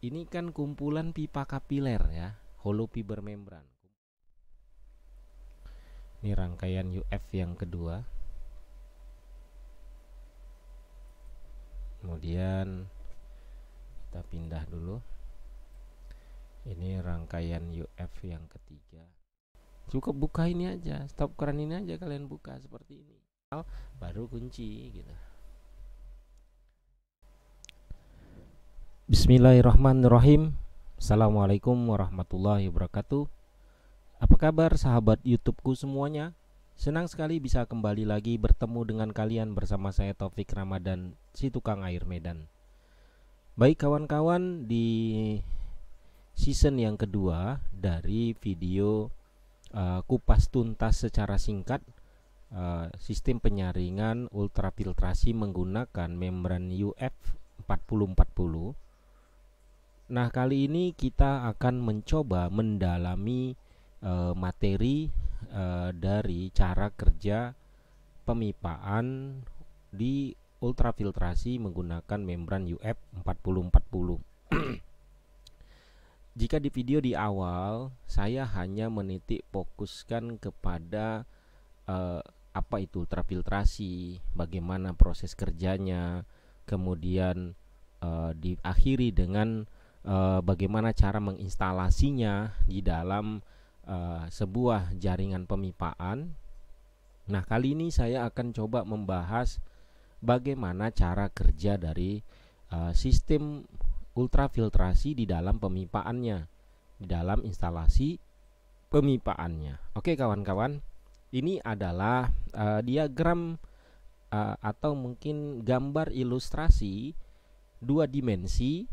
ini kan kumpulan pipa kapiler ya, hollow fiber membran. Ini rangkaian UF yang kedua. Kemudian kita pindah dulu. Ini rangkaian UF yang ketiga. Cukup buka ini aja, stop keran ini aja kalian buka seperti ini. Baru kunci gitu. Bismillahirrahmanirrahim Assalamualaikum warahmatullahi wabarakatuh Apa kabar sahabat youtubeku semuanya? Senang sekali bisa kembali lagi bertemu dengan kalian bersama saya Taufik Ramadan Si Tukang Air Medan Baik kawan-kawan di season yang kedua dari video uh, kupas tuntas secara singkat uh, Sistem penyaringan ultrafiltrasi menggunakan membran UF 4040 Nah, kali ini kita akan mencoba mendalami e, materi e, dari cara kerja pemipaan di ultrafiltrasi menggunakan membran UF 4040. Jika di video di awal saya hanya menitik fokuskan kepada e, apa itu ultrafiltrasi, bagaimana proses kerjanya, kemudian diakhiri dengan Eh, bagaimana cara menginstalasinya di dalam uh, sebuah jaringan pemipaan. Nah, kali ini saya akan coba membahas bagaimana cara kerja dari uh, sistem ultrafiltrasi di dalam pemipaannya, di dalam instalasi pemipaannya. Oke, kawan-kawan, ini adalah uh, diagram uh, atau mungkin gambar ilustrasi dua dimensi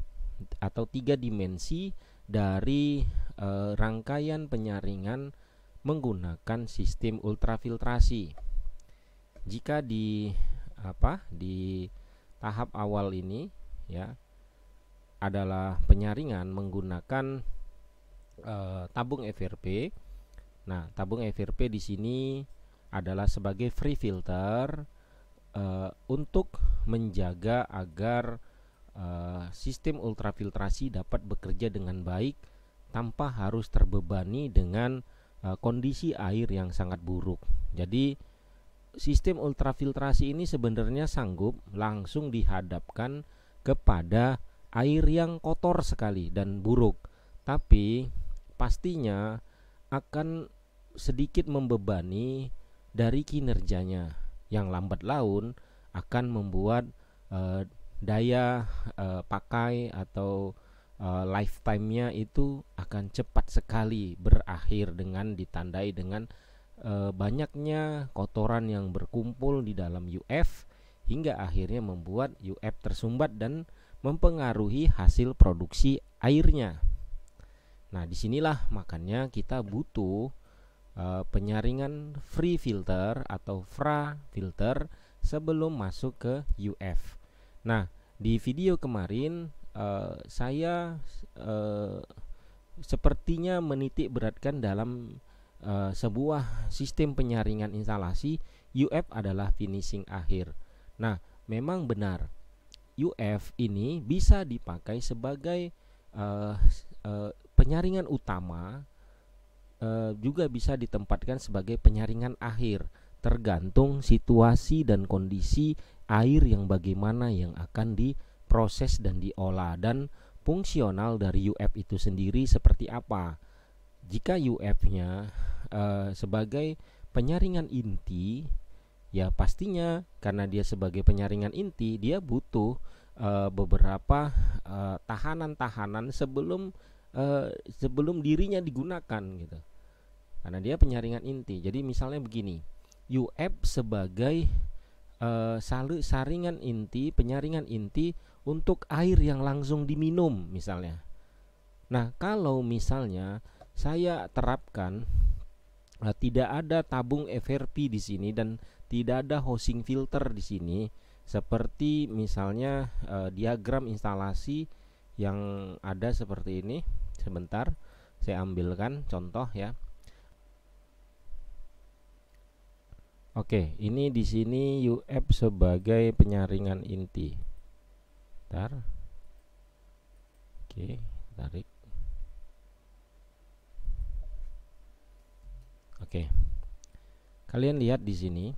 atau tiga dimensi dari e, rangkaian penyaringan menggunakan sistem ultrafiltrasi. Jika di apa di tahap awal ini ya adalah penyaringan menggunakan e, tabung FRP. Nah, tabung FRP di sini adalah sebagai free filter e, untuk menjaga agar Eh, sistem ultrafiltrasi dapat bekerja dengan baik tanpa harus terbebani dengan eh, kondisi air yang sangat buruk. Jadi sistem ultrafiltrasi ini sebenarnya sanggup langsung dihadapkan kepada air yang kotor sekali dan buruk, tapi pastinya akan sedikit membebani dari kinerjanya yang lambat laun akan membuat uh, daya uh, pakai atau uh, lifetime-nya itu akan cepat sekali berakhir dengan ditandai dengan uh, banyaknya kotoran yang berkumpul di dalam UF hingga akhirnya membuat UF tersumbat dan mempengaruhi hasil produksi airnya. Nah, disinilah makanya kita butuh uh, penyaringan free filter atau FRA filter sebelum masuk ke UF. Nah, di video kemarin uh, saya uh, sepertinya menitik beratkan dalam uh, sebuah sistem penyaringan instalasi UF adalah finishing akhir. Nah, memang benar. UF ini bisa dipakai sebagai uh, uh, penyaringan utama uh, juga bisa ditempatkan sebagai penyaringan akhir tergantung situasi dan kondisi air yang bagaimana yang akan diproses dan diolah dan fungsional dari UF itu sendiri seperti apa. Jika UF-nya e, eh, sebagai penyaringan inti ya pastinya karena dia sebagai penyaringan inti dia butuh e, beberapa eh, tahanan-tahanan e, sebelum e, sebelum dirinya digunakan gitu karena dia penyaringan inti jadi misalnya begini UF sebagai Eh, saringan inti, penyaringan inti untuk air yang langsung diminum misalnya. Nah, kalau misalnya saya terapkan uh, tidak ada tabung FRP di sini dan tidak ada housing filter di sini seperti misalnya uh, diagram instalasi yang ada seperti ini. Sebentar, saya ambilkan contoh ya. Oke, ini di sini UF sebagai penyaringan inti. Bentar. Oke, tarik. Oke. Kalian lihat di sini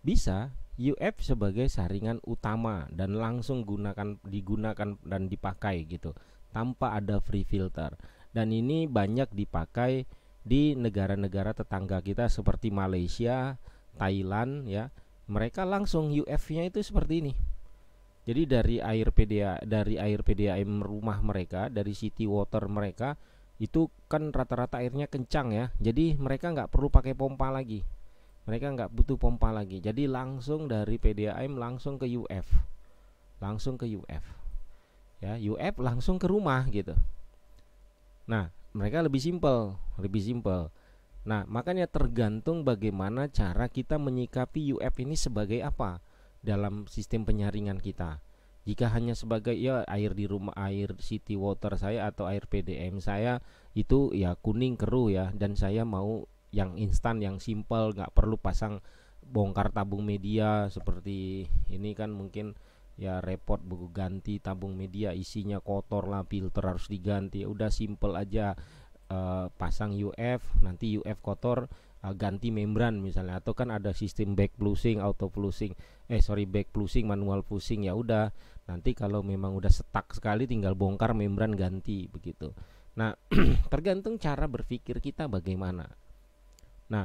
bisa UF sebagai saringan utama dan langsung gunakan digunakan dan dipakai gitu tanpa ada free filter. Dan ini banyak dipakai di negara-negara tetangga kita seperti Malaysia, Thailand ya mereka langsung UF-nya itu seperti ini jadi dari air PDA dari air PDAM rumah mereka dari city water mereka itu kan rata-rata airnya kencang ya jadi mereka nggak perlu pakai pompa lagi mereka nggak butuh pompa lagi jadi langsung dari PDAM langsung ke UF langsung ke UF ya UF langsung ke rumah gitu nah mereka lebih simpel lebih simpel Nah, makanya tergantung bagaimana cara kita menyikapi UF ini sebagai apa dalam sistem penyaringan kita. Jika hanya sebagai ya air di rumah air city water saya atau air PDM saya itu ya kuning keruh ya dan saya mau yang instan yang simple nggak perlu pasang bongkar tabung media seperti ini kan mungkin ya repot buku ganti tabung media isinya kotor lah filter harus diganti udah simple aja Eh, pasang UF nanti UF kotor uh, ganti membran misalnya atau kan ada sistem back flushing auto flushing eh sorry back flushing manual flushing ya udah nanti kalau memang udah setak sekali tinggal bongkar membran ganti begitu nah tergantung cara berpikir kita bagaimana nah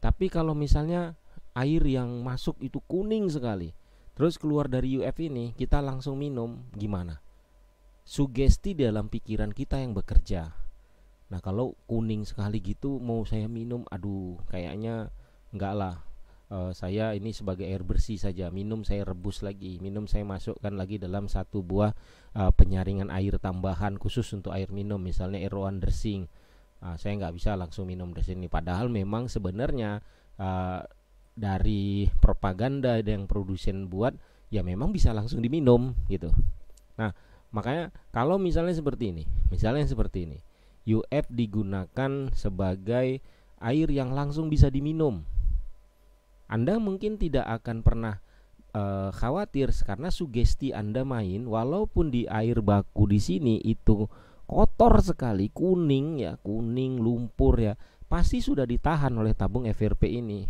tapi kalau misalnya air yang masuk itu kuning sekali terus keluar dari UF ini kita langsung minum gimana sugesti dalam pikiran kita yang bekerja Nah kalau kuning sekali gitu mau saya minum, aduh kayaknya enggak lah. E, saya ini sebagai air bersih saja minum saya rebus lagi minum saya masukkan lagi dalam satu buah e, penyaringan air tambahan khusus untuk air minum misalnya air dressing e, ah, saya nggak bisa langsung minum dari sini padahal memang sebenarnya eh, dari propaganda yang produsen buat ya memang bisa langsung diminum gitu. Nah, makanya kalau misalnya seperti ini, misalnya seperti ini. UF digunakan sebagai air yang langsung bisa diminum. Anda mungkin tidak akan pernah e, khawatir karena sugesti Anda main walaupun di air baku di sini itu kotor sekali, kuning ya, kuning lumpur ya, pasti sudah ditahan oleh tabung FRP ini.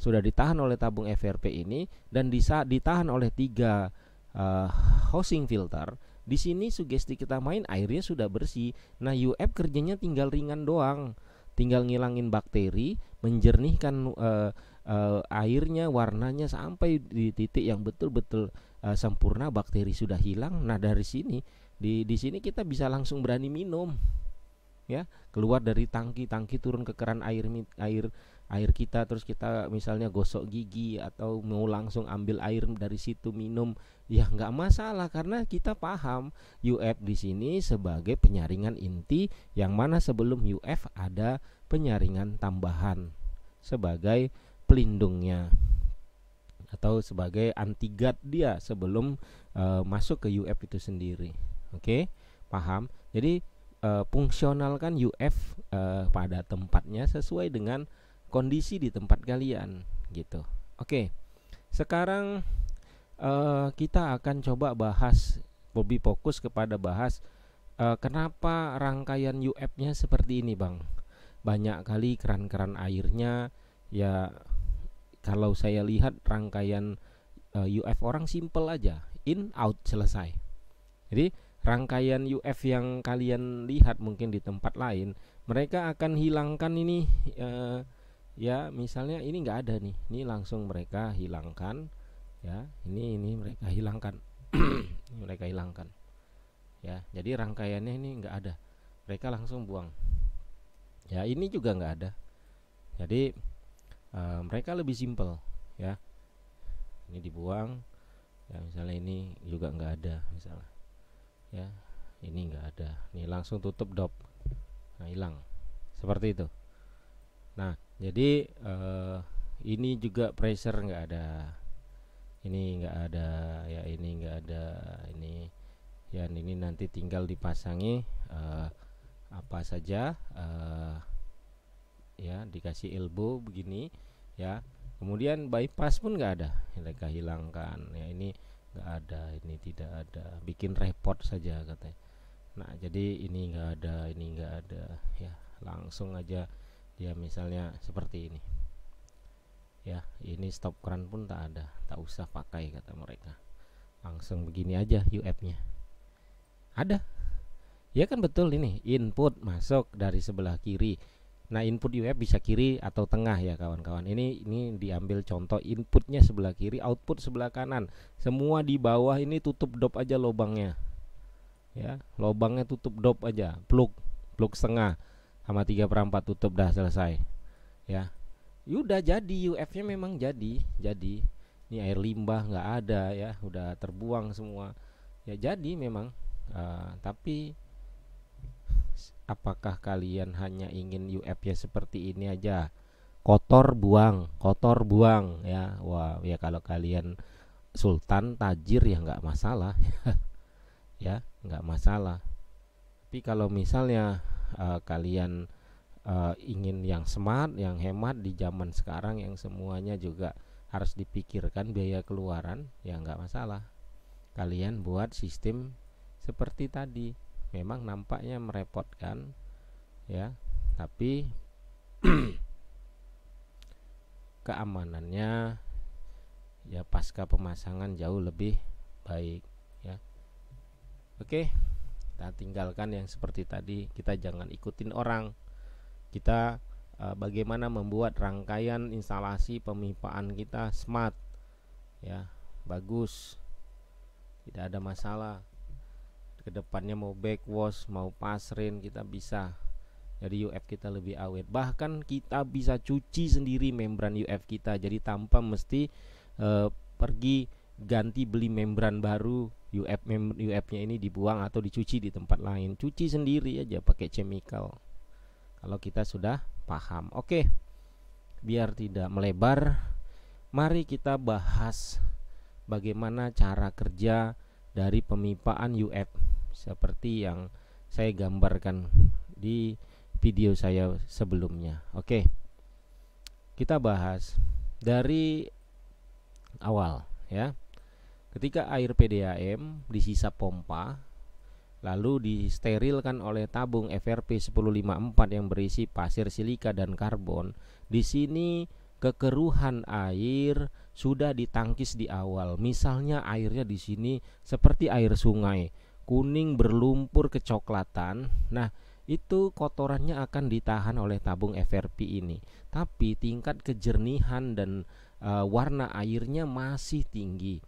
Sudah ditahan oleh tabung FRP ini dan bisa ditahan oleh tiga e, housing filter di sini sugesti kita main airnya sudah bersih. Nah, UF kerjanya tinggal ringan doang. Tinggal ngilangin bakteri, menjernihkan uh, uh, airnya, warnanya sampai di titik yang betul-betul uh, sempurna, bakteri sudah hilang. Nah, dari sini di di sini kita bisa langsung berani minum. Ya, keluar dari tangki-tangki turun ke keran air air air kita terus kita misalnya gosok gigi atau mau langsung ambil air dari situ minum ya nggak masalah karena kita paham UF di sini sebagai penyaringan inti yang mana sebelum UF ada penyaringan tambahan sebagai pelindungnya atau sebagai antigat dia sebelum e, masuk ke UF itu sendiri. Oke, okay? paham? Jadi e, fungsionalkan UF e, eh, pada tempatnya sesuai dengan kondisi di tempat kalian gitu. Oke. Okay. Sekarang uh, kita akan coba bahas lebih fokus kepada bahas uh, kenapa rangkaian UF-nya seperti ini, Bang. Banyak kali keran-keran airnya ya kalau saya lihat rangkaian uh, eh, UF orang simple aja, in out selesai. Jadi rangkaian UF yang kalian lihat mungkin di tempat lain, mereka akan hilangkan ini uh, ya misalnya ini nggak ada nih, ini langsung mereka hilangkan ya ini ini mereka hilangkan mereka hilangkan ya jadi rangkaiannya ini enggak ada mereka langsung buang ya ini juga enggak ada jadi e, mereka lebih simpel ya ini dibuang ya misalnya ini juga enggak ada misalnya ya ini enggak ada ini langsung tutup dop nah, hilang seperti itu nah jadi e, ini juga pressure enggak ada ini enggak ada ya ini enggak ada ini ya ini nanti tinggal dipasangi uh, apa saja uh, ya dikasih elbow begini ya kemudian bypass pun enggak ada mereka hilangkan ya ini enggak ada ini tidak ada bikin repot saja katanya nah jadi ini enggak ada ini enggak ada ya langsung aja dia misalnya seperti ini ya ini stop keran pun tak ada tak usah pakai kata mereka langsung begini aja UF nya ada ya kan betul ini input masuk dari sebelah kiri nah input UF bisa kiri atau tengah ya kawan-kawan ini ini diambil contoh inputnya sebelah kiri output sebelah kanan semua di bawah ini tutup dop aja lubangnya ya lubangnya tutup dop aja plug plug setengah sama tiga perempat tutup dah selesai ya Yuda ya jadi UF-nya memang jadi jadi ini air limbah nggak ada ya udah terbuang semua ya jadi memang uh, tapi apakah kalian hanya ingin UF-nya seperti ini aja kotor buang kotor buang ya wah ya kalau kalian sultan tajir ya nggak masalah ya nggak masalah tapi kalau misalnya uh, kalian uh, ingin yang smart, yang hemat di zaman sekarang yang semuanya juga harus dipikirkan biaya keluaran, ya nggak masalah. Kalian buat sistem seperti tadi, memang nampaknya merepotkan, ya, tapi keamanannya ya pasca pemasangan jauh lebih baik, ya. Oke, kita tinggalkan yang seperti tadi, kita jangan ikutin orang kita e, bagaimana membuat rangkaian instalasi pemipaan kita smart ya bagus tidak ada masalah kedepannya mau backwash mau pasrin kita bisa jadi UF kita lebih awet bahkan kita bisa cuci sendiri membran UF kita jadi tanpa mesti e, pergi ganti beli membran baru UF membran UF-nya ini dibuang atau dicuci di tempat lain cuci sendiri aja pakai chemical kalau kita sudah paham oke biar tidak melebar mari kita bahas bagaimana cara kerja dari pemipaan UF seperti yang saya gambarkan di video saya sebelumnya oke kita bahas dari awal ya ketika air PDAM di sisa pompa lalu disterilkan oleh tabung FRP 1054 yang berisi pasir silika dan karbon. Di sini kekeruhan air sudah ditangkis di awal. Misalnya airnya di sini seperti air sungai, kuning berlumpur kecoklatan. Nah, itu kotorannya akan ditahan oleh tabung FRP ini. Tapi tingkat kejernihan dan e, warna airnya masih tinggi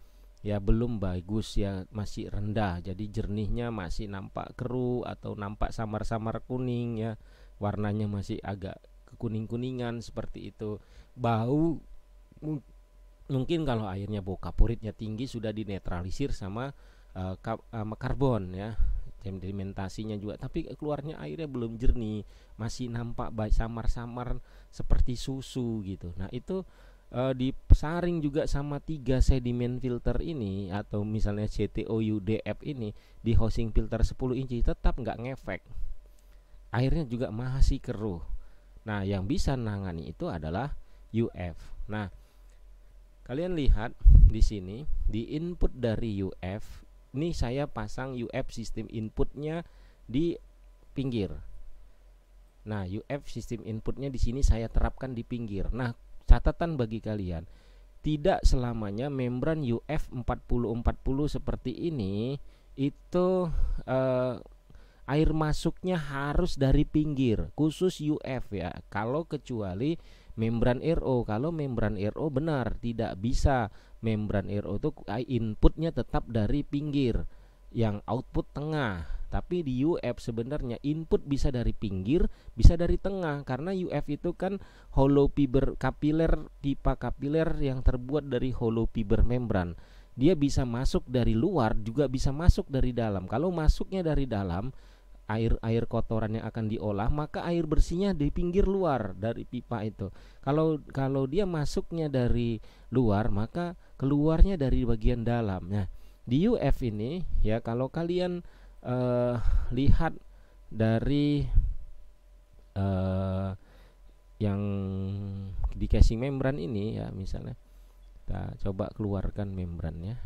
ya belum bagus ya masih rendah jadi jernihnya masih nampak keruh atau nampak samar-samar kuning ya warnanya masih agak kekuning-kuningan seperti itu bau mungkin kalau airnya bau kapuritnya tinggi sudah dinetralisir sama uh, karbon ya sedimentasinya juga tapi keluarnya airnya belum jernih masih nampak samar-samar seperti susu gitu nah itu e, disaring juga sama tiga sedimen filter ini atau misalnya CTOUDF ini di housing filter 10 inci tetap nggak ngefek airnya juga masih keruh nah yang bisa nangani itu adalah UF nah kalian lihat di sini di input dari UF ini saya pasang UF sistem inputnya di pinggir Nah, UF sistem inputnya di sini saya terapkan di pinggir. Nah, catatan bagi kalian tidak selamanya membran UF 4040 seperti ini itu eh, air masuknya harus dari pinggir khusus UF ya kalau kecuali membran RO kalau membran RO benar tidak bisa membran RO itu inputnya tetap dari pinggir yang output tengah tapi di UF sebenarnya input bisa dari pinggir, bisa dari tengah karena UF itu kan hollow fiber kapiler, pipa kapiler yang terbuat dari hollow fiber membran. Dia bisa masuk dari luar juga bisa masuk dari dalam. Kalau masuknya dari dalam, air air kotoran yang akan diolah maka air bersihnya di pinggir luar dari pipa itu kalau kalau dia masuknya dari luar maka keluarnya dari bagian dalam nah di UF ini ya kalau kalian uh, lihat dari uh, yang di casing membran ini ya misalnya kita coba keluarkan membrannya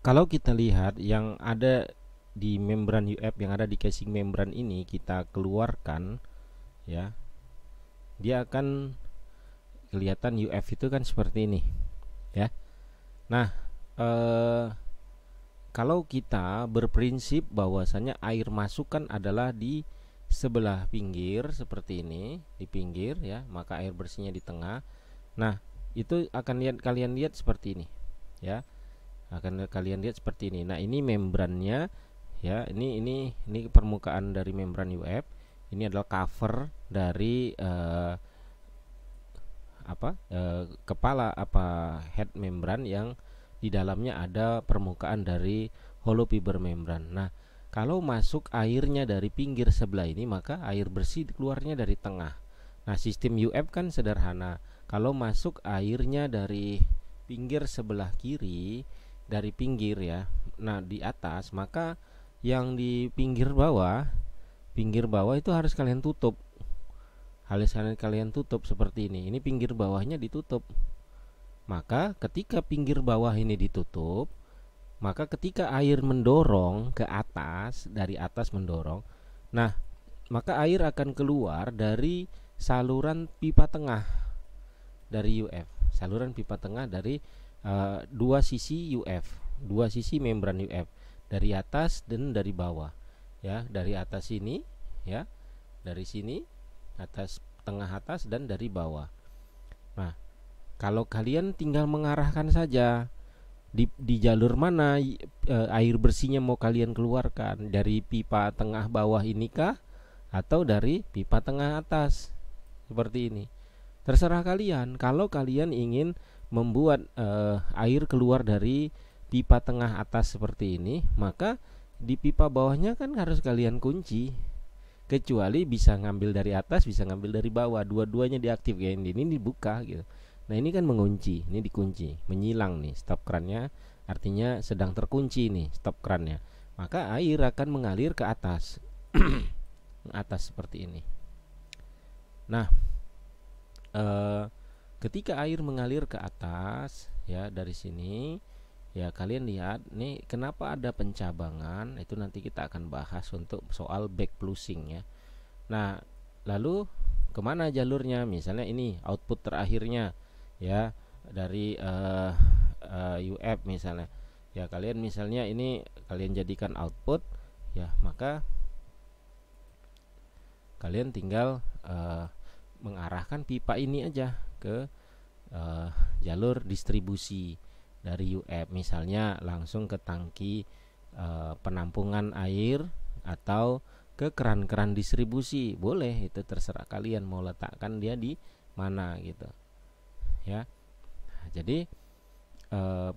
kalau kita lihat yang ada di membran UF yang ada di casing membran ini kita keluarkan ya dia akan kelihatan UF itu kan seperti ini ya nah eh, kalau kita berprinsip bahwasannya air masukan adalah di sebelah pinggir seperti ini di pinggir ya maka air bersihnya di tengah nah itu akan lihat kalian lihat seperti ini ya akan kalian lihat seperti ini nah ini membrannya ya ini ini ini permukaan dari membran UF ini adalah cover dari eh, apa eh, kepala apa head membran yang di dalamnya ada permukaan dari hollow fiber membran. Nah, kalau masuk airnya dari pinggir sebelah ini maka air bersih keluarnya dari tengah. Nah, sistem UF kan sederhana. Kalau masuk airnya dari pinggir sebelah kiri dari pinggir ya. Nah, di atas maka yang di pinggir bawah pinggir bawah itu harus kalian tutup. yang kalian tutup seperti ini. Ini pinggir bawahnya ditutup. Maka ketika pinggir bawah ini ditutup, maka ketika air mendorong ke atas dari atas mendorong, nah maka air akan keluar dari saluran pipa tengah dari UF, saluran pipa tengah dari uh, dua sisi UF, dua sisi membran UF dari atas dan dari bawah, ya dari atas sini, ya dari sini atas tengah atas dan dari bawah. Nah kalau kalian tinggal mengarahkan saja di, di jalur mana e, air bersihnya mau kalian keluarkan dari pipa tengah bawah ini kah atau dari pipa tengah atas seperti ini terserah kalian kalau kalian ingin membuat e, air keluar dari pipa tengah atas seperti ini maka di pipa bawahnya kan harus kalian kunci kecuali bisa ngambil dari atas bisa ngambil dari bawah dua-duanya diaktifkan ini dibuka gitu Nah ini kan mengunci, ini dikunci, menyilang nih stop kerannya, artinya sedang terkunci nih stop kerannya. Maka air akan mengalir ke atas, atas seperti ini. Nah, e, ketika air mengalir ke atas ya dari sini, ya kalian lihat nih kenapa ada pencabangan itu nanti kita akan bahas untuk soal back plusing ya. Nah, lalu kemana jalurnya? Misalnya ini output terakhirnya ya dari uh, eh, eh, uh, UF misalnya ya kalian misalnya ini kalian jadikan output ya maka kalian tinggal uh, mengarahkan pipa ini aja ke uh, jalur distribusi dari UF misalnya langsung ke tangki uh, penampungan air atau ke keran-keran distribusi boleh itu terserah kalian mau letakkan dia di mana gitu ya nah, jadi eh,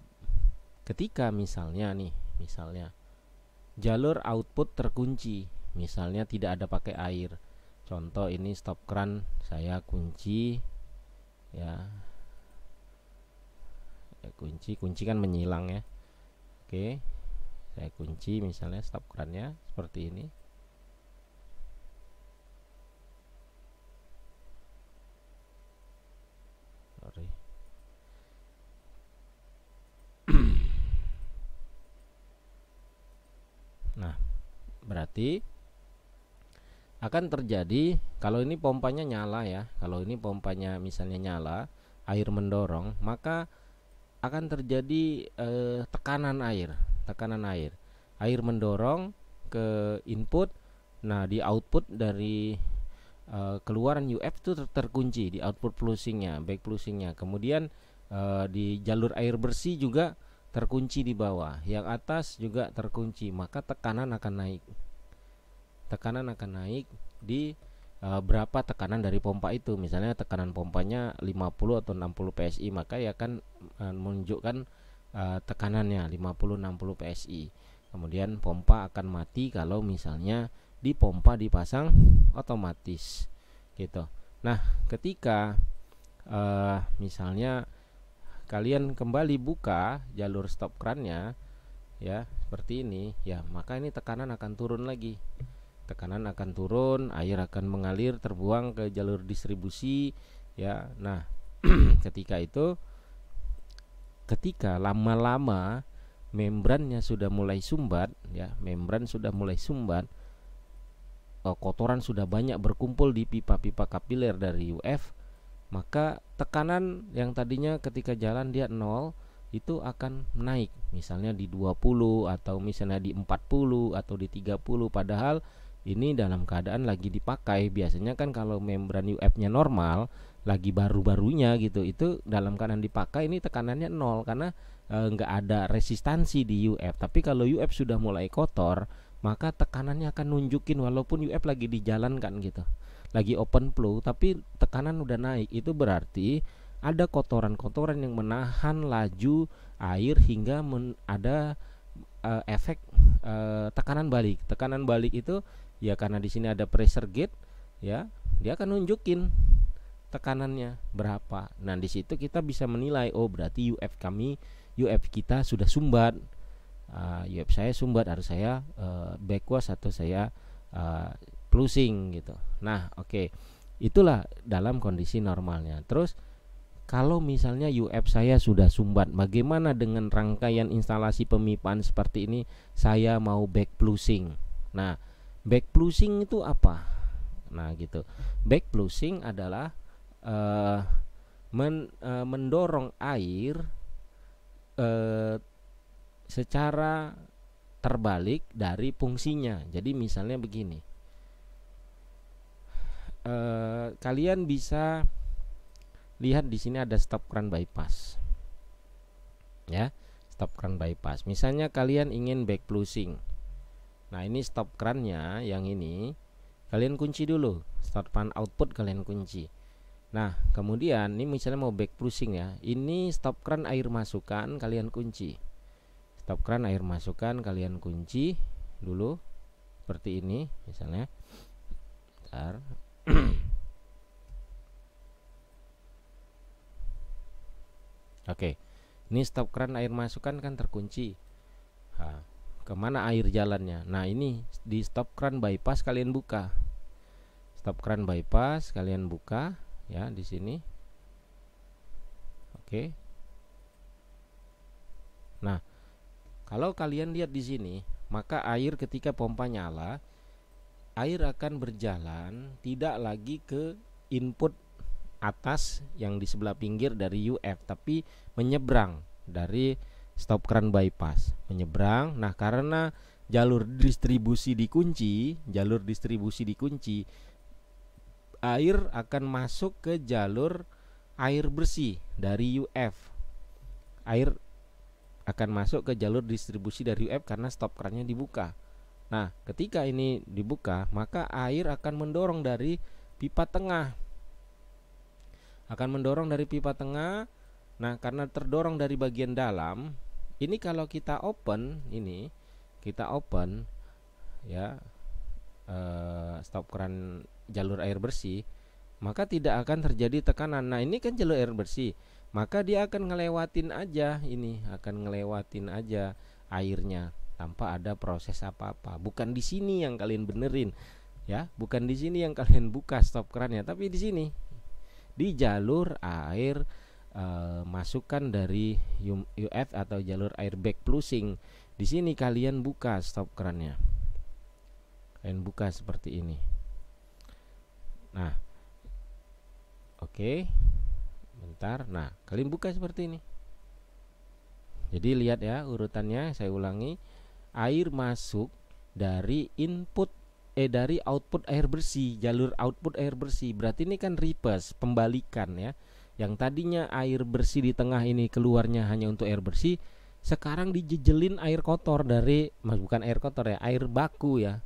ketika misalnya nih misalnya jalur output terkunci misalnya tidak ada pakai air contoh ini stop kran saya kunci ya ya, kunci kunci kan menyilang ya oke saya kunci misalnya stop kerannya seperti ini akan terjadi kalau ini pompanya nyala ya kalau ini pompanya misalnya nyala air mendorong maka akan terjadi eh, tekanan air tekanan air air mendorong ke input nah di output dari eh, keluaran UF itu ter terkunci di output flusingnya back flusingnya kemudian eh, di jalur air bersih juga terkunci di bawah yang atas juga terkunci maka tekanan akan naik tekanan akan naik di e, berapa tekanan dari pompa itu misalnya tekanan pompanya 50 atau 60 PSI maka ia akan e, menunjukkan e, tekanannya 50 60 PSI kemudian pompa akan mati kalau misalnya di pompa dipasang otomatis gitu nah ketika e, misalnya kalian kembali buka jalur stop kerannya, ya seperti ini ya maka ini tekanan akan turun lagi tekanan akan turun air akan mengalir terbuang ke jalur distribusi ya nah ketika itu ketika lama-lama membrannya sudah mulai sumbat ya membran sudah mulai sumbat eh, kotoran sudah banyak berkumpul di pipa-pipa kapiler dari UF, maka tekanan yang tadinya ketika jalan dia nol itu akan naik, misalnya di 20 atau misalnya di 40 atau di 30 padahal ini dalam keadaan lagi dipakai biasanya kan kalau membran UF-nya normal lagi baru-barunya gitu itu dalam keadaan dipakai ini tekanannya nol karena e, nggak ada resistansi di UF tapi kalau UF sudah mulai kotor maka tekanannya akan nunjukin walaupun UF lagi dijalankan gitu lagi open flow tapi tekanan udah naik itu berarti ada kotoran-kotoran yang menahan laju air hingga men ada e, efek e, tekanan balik tekanan balik itu ya karena di sini ada pressure gate ya dia akan nunjukin tekanannya berapa nah di situ kita bisa menilai oh berarti UF kami UF kita sudah sumbat uh, ah, UF saya sumbat harus saya uh, backwash atau saya uh, eh, closing gitu nah oke okay. itulah dalam kondisi normalnya terus kalau misalnya UF saya sudah sumbat, bagaimana dengan rangkaian instalasi pemipaan seperti ini? Saya mau back plusing. Nah, back plusing itu apa nah gitu back plusing adalah uh, men, uh, mendorong air uh, secara terbalik dari fungsinya jadi misalnya begini uh, kalian bisa lihat di sini ada stop kran bypass ya stop kran bypass misalnya kalian ingin back plusing. Nah ini stop kerannya yang ini kalian kunci dulu start pan output kalian kunci. Nah kemudian ini misalnya mau back pushing ya ini stop keran air masukan kalian kunci. Stop keran air masukan kalian kunci dulu seperti ini misalnya. Bentar. Oke, ini stop keran air masukan kan terkunci. Nah, kemana air jalannya nah ini di stop kran bypass kalian buka stop kran bypass kalian buka ya di sini oke nah kalau kalian lihat di sini maka air ketika pompa nyala air akan berjalan tidak lagi ke input atas yang di sebelah pinggir dari UF tapi menyeberang dari stop kran bypass menyeberang. Nah, karena jalur distribusi dikunci, jalur distribusi dikunci, air akan masuk ke jalur air bersih dari UF. Air akan masuk ke jalur distribusi dari UF karena stop kerannya dibuka. Nah, ketika ini dibuka, maka air akan mendorong dari pipa tengah. Akan mendorong dari pipa tengah Nah, karena terdorong dari bagian dalam, ini kalau kita open ini, kita open ya eh, stop keran jalur air bersih, maka tidak akan terjadi tekanan. Nah, ini kan jalur air bersih, maka dia akan ngelewatin aja ini, akan ngelewatin aja airnya tanpa ada proses apa-apa. Bukan di sini yang kalian benerin ya, bukan di sini yang kalian buka stop kerannya, tapi di sini di jalur air uh, masukan dari UF atau jalur airbag plusing Di sini kalian buka stop kerannya. Kalian buka seperti ini. Nah, oke, okay. bentar. Nah, kalian buka seperti ini. Jadi lihat ya urutannya. Saya ulangi, air masuk dari input eh dari output air bersih, jalur output air bersih. Berarti ini kan reverse, pembalikan ya. Yang tadinya air bersih di tengah ini keluarnya hanya untuk air bersih, sekarang dijejelin air kotor dari mas bukan air kotor ya, air baku ya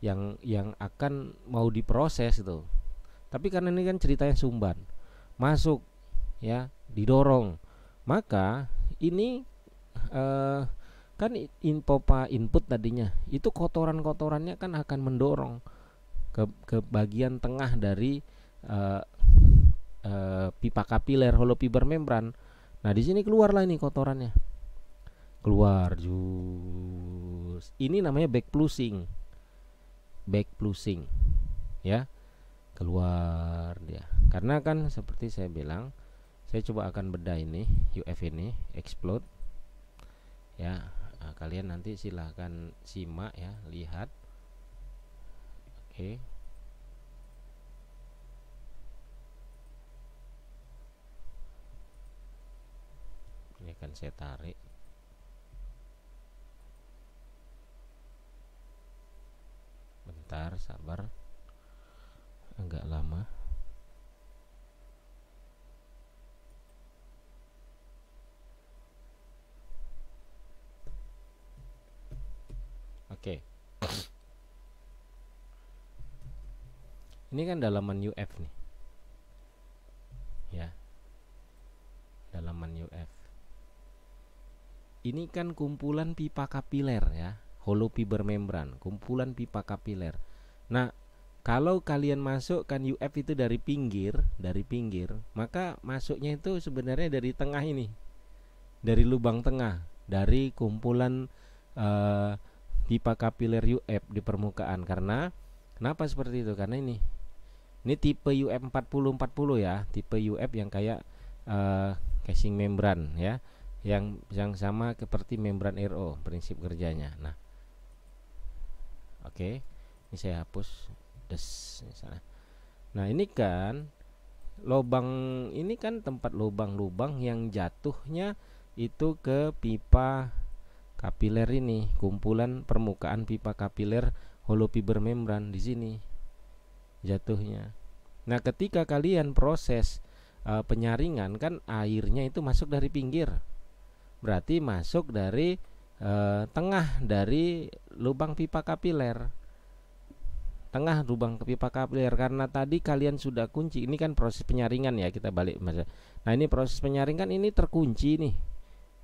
yang yang akan mau diproses itu. Tapi karena ini kan ceritanya sumban. Masuk ya, didorong. Maka ini eh kan inpopa input tadinya itu kotoran-kotorannya kan akan mendorong ke ke bagian tengah dari eh, e, pipa kapiler hollow fiber membran. Nah, di sini keluarlah ini kotorannya. Keluar jus. Ini namanya back plushing. Back Ya. Keluar dia. Karena kan seperti saya bilang, saya coba akan bedah ini UF ini explode. Ya, nah, kalian nanti silahkan simak ya, lihat. Oke. Okay. ini akan saya tarik bentar sabar agak lama Oke. Okay. Ini kan dalaman UF nih. Ya. Dalaman UF ini kan kumpulan pipa kapiler ya, hollow fiber membran, kumpulan pipa kapiler. Nah, kalau kalian masukkan UF itu dari pinggir, dari pinggir, maka masuknya itu sebenarnya dari tengah ini. Dari lubang tengah, dari kumpulan uh, pipa kapiler UF di permukaan karena kenapa seperti itu? Karena ini ini tipe UF 4040 ya, tipe UF yang kayak uh, casing membran ya yang yang sama seperti membran RO prinsip kerjanya. Nah, oke, okay. ini saya hapus des misalnya. Nah ini kan lubang ini kan tempat lubang-lubang yang jatuhnya itu ke pipa kapiler ini kumpulan permukaan pipa kapiler hollow fiber membran di sini jatuhnya. Nah ketika kalian proses e, penyaringan kan airnya itu masuk dari pinggir berarti masuk dari e, tengah dari lubang pipa kapiler tengah lubang pipa kapiler karena tadi kalian sudah kunci ini kan proses penyaringan ya kita balik mas nah ini proses penyaringan ini terkunci nih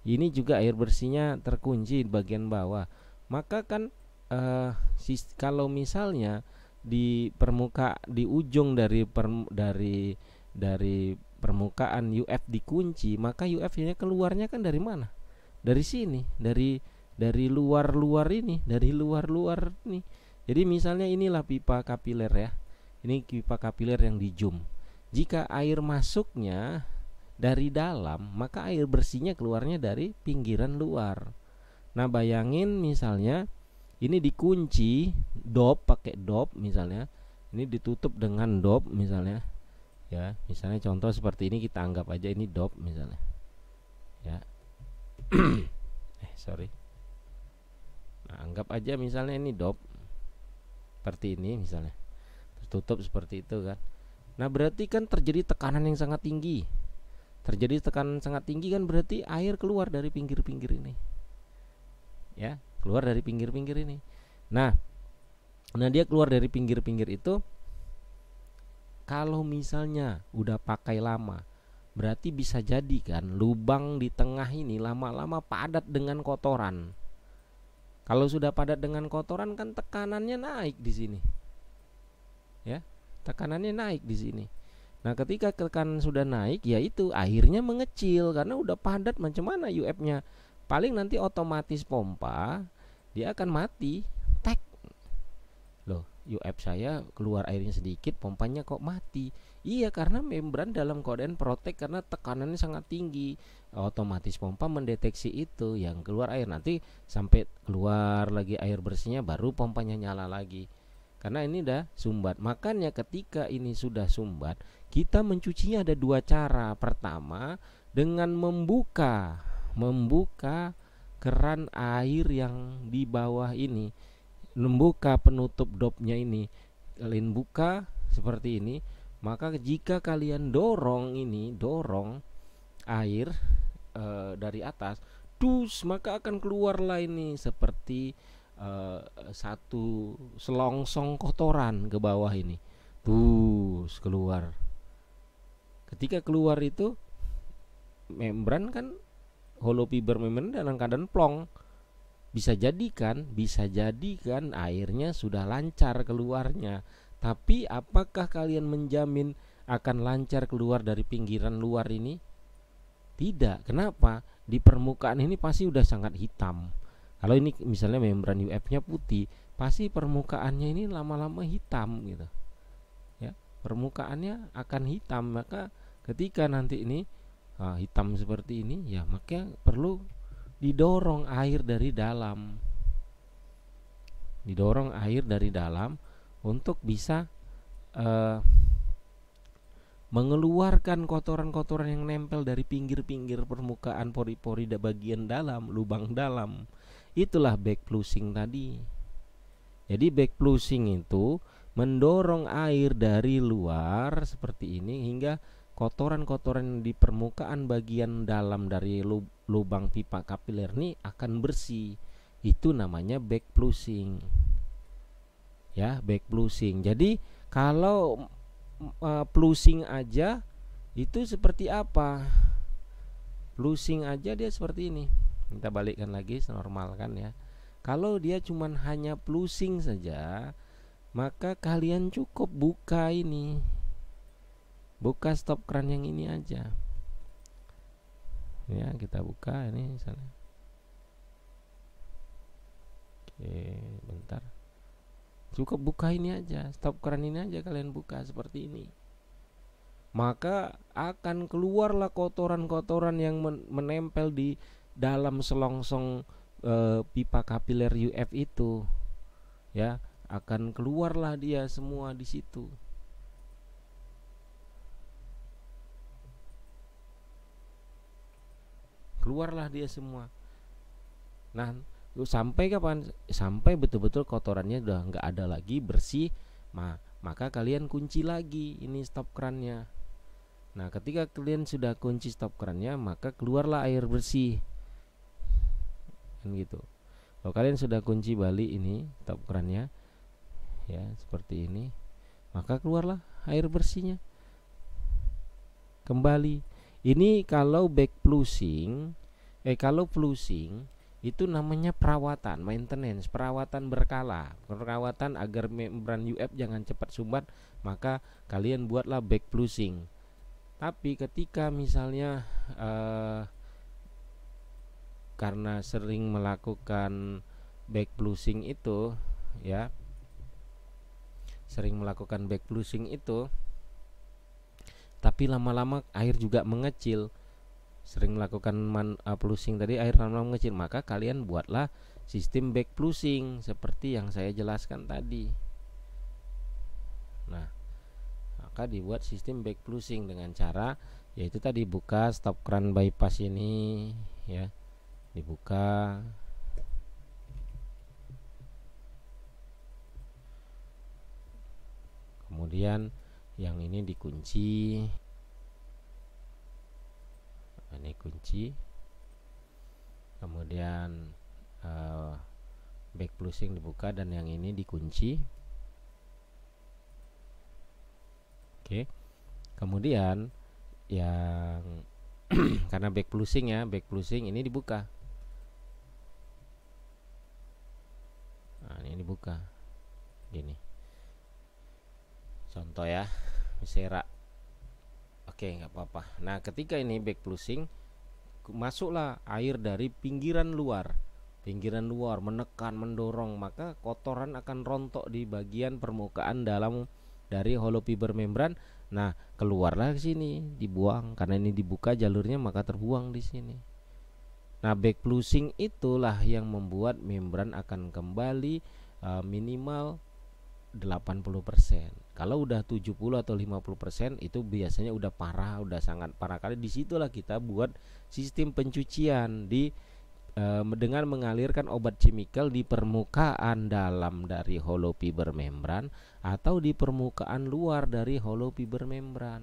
ini juga air bersihnya terkunci di bagian bawah maka kan e, sis, kalau misalnya di permuka di ujung dari per, dari dari permukaan UF dikunci, maka UF-nya keluarnya kan dari mana? Dari sini, dari dari luar-luar ini, dari luar-luar ini. Jadi misalnya inilah pipa kapiler ya. Ini pipa kapiler yang di zoom. Jika air masuknya dari dalam, maka air bersihnya keluarnya dari pinggiran luar. Nah, bayangin misalnya ini dikunci dop pakai dop misalnya. Ini ditutup dengan dop misalnya ya misalnya contoh seperti ini kita anggap aja ini dop misalnya ya eh sorry nah, anggap aja misalnya ini dop seperti ini misalnya tertutup seperti itu kan nah berarti kan terjadi tekanan yang sangat tinggi terjadi tekanan sangat tinggi kan berarti air keluar dari pinggir-pinggir ini ya keluar dari pinggir-pinggir ini nah nah dia keluar dari pinggir-pinggir itu kalau misalnya udah pakai lama berarti bisa jadi kan lubang di tengah ini lama-lama padat dengan kotoran kalau sudah padat dengan kotoran kan tekanannya naik di sini ya tekanannya naik di sini Nah, ketika tekanan sudah naik, yaitu akhirnya mengecil karena udah padat macam mana UF-nya. Paling nanti otomatis pompa dia akan mati. Tek. Loh, UF saya keluar airnya sedikit pompanya kok mati iya karena membran dalam koden protek karena tekanannya sangat tinggi otomatis pompa mendeteksi itu yang keluar air nanti sampai keluar lagi air bersihnya baru pompanya nyala lagi karena ini dah sumbat makanya ketika ini sudah sumbat kita mencucinya ada dua cara pertama dengan membuka membuka keran air yang di bawah ini membuka penutup dopnya ini kalian buka seperti ini maka jika kalian dorong ini dorong air e, dari atas dus maka akan keluarlah ini seperti e, satu selongsong kotoran ke bawah ini dus keluar ketika keluar itu membran kan hollow fiber membran dalam keadaan plong bisa jadikan bisa jadikan airnya sudah lancar keluarnya tapi apakah kalian menjamin akan lancar keluar dari pinggiran luar ini tidak kenapa di permukaan ini pasti sudah sangat hitam kalau ini misalnya membran UF-nya putih pasti permukaannya ini lama-lama hitam gitu ya permukaannya akan hitam maka ketika nanti ini uh, hitam seperti ini ya makanya perlu didorong air dari dalam. Didorong air dari dalam untuk bisa eh, mengeluarkan kotoran-kotoran yang nempel dari pinggir-pinggir permukaan pori-pori da bagian dalam, lubang dalam. Itulah back flushing tadi. Jadi back flushing itu mendorong air dari luar seperti ini hingga kotoran-kotoran di permukaan bagian dalam dari lub lubang pipa kapiler ini akan bersih itu namanya back flushing ya back flushing jadi kalau uh, eh, flushing aja itu seperti apa flushing aja dia seperti ini kita balikkan lagi normal kan ya kalau dia cuman hanya flushing saja maka kalian cukup buka ini buka stop kran yang ini aja ya kita buka ini sana oke bentar cukup buka ini aja stop keran ini aja kalian buka seperti ini maka akan keluarlah kotoran-kotoran yang menempel di dalam selongsong e, pipa kapiler UF itu ya akan keluarlah dia semua di situ keluarlah dia semua nah lu sampai kapan sampai betul-betul kotorannya udah nggak ada lagi bersih ma maka kalian kunci lagi ini stop kerannya nah ketika kalian sudah kunci stop kerannya maka keluarlah air bersih kan gitu kalau kalian sudah kunci balik ini stop kerannya ya seperti ini maka keluarlah air bersihnya kembali ini kalau back flushing eh kalau flushing itu namanya perawatan maintenance perawatan berkala perawatan agar membran UF jangan cepat sumbat maka kalian buatlah back flushing tapi ketika misalnya eh, karena sering melakukan back flushing itu ya sering melakukan back flushing itu tapi lama-lama air juga mengecil sering melakukan man uploosing uh, tadi air ram-ram kecil maka kalian buatlah sistem back plusing seperti yang saya jelaskan tadi nah maka dibuat sistem back plusing dengan cara yaitu tadi buka stop kran bypass ini ya dibuka kemudian yang ini dikunci ini kunci kemudian uh, eh, back dibuka dan yang ini dikunci oke okay. kemudian yang karena back plusing ya back plusing ini dibuka nah ini dibuka gini contoh ya serak Oke, nggak apa-apa. Nah, ketika ini back flushing, masuklah air dari pinggiran luar. Pinggiran luar menekan, mendorong, maka kotoran akan rontok di bagian permukaan dalam dari hollow fiber membran. Nah, keluarlah ke sini, dibuang karena ini dibuka jalurnya maka terbuang di sini. Nah, back flushing itulah yang membuat membran akan kembali uh, minimal 80%. Kalau udah 70 atau 50% itu biasanya udah parah, udah sangat parah kali disitulah kita buat sistem pencucian di e, dengan mengalirkan obat chemical di permukaan dalam dari hollow fiber membran atau di permukaan luar dari hollow fiber membran.